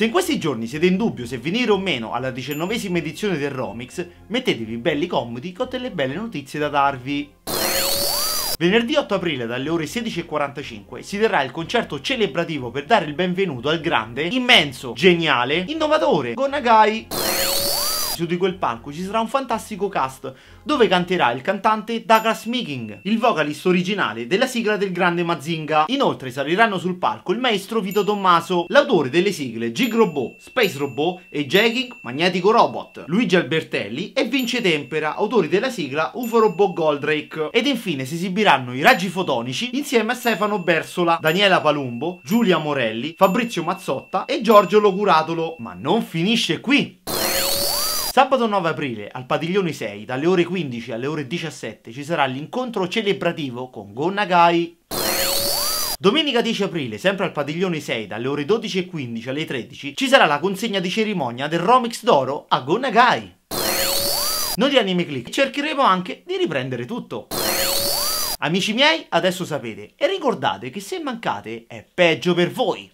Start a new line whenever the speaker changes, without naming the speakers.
Se in questi giorni siete in dubbio se venire o meno alla diciannovesima edizione del Romix, mettetevi belli comodi con delle belle notizie da darvi. Venerdì 8 aprile dalle ore 16.45 si terrà il concerto celebrativo per dare il benvenuto al grande, immenso, geniale, innovatore Gonagai. Su di quel palco ci sarà un fantastico cast dove canterà il cantante Douglas Meeking, il vocalist originale della sigla del grande Mazinga. Inoltre saliranno sul palco il maestro Vito Tommaso, l'autore delle sigle Gig Robot, Space Robot e Jacking Magnetico Robot, Luigi Albertelli e Vince Tempera, autori della sigla UFO Robot Goldrake. Ed infine si esibiranno i raggi fotonici insieme a Stefano Bersola, Daniela Palumbo, Giulia Morelli, Fabrizio Mazzotta e Giorgio Locuratolo. Ma non finisce qui! Sabato 9 aprile al padiglione 6 dalle ore 15 alle ore 17 ci sarà l'incontro celebrativo con Go Domenica 10 aprile, sempre al padiglione 6, dalle ore 12.15 alle 13, ci sarà la consegna di cerimonia del Romix d'oro a Go Noi di Anime Click cercheremo anche di riprendere tutto. Amici miei, adesso sapete e ricordate che se mancate è peggio per voi.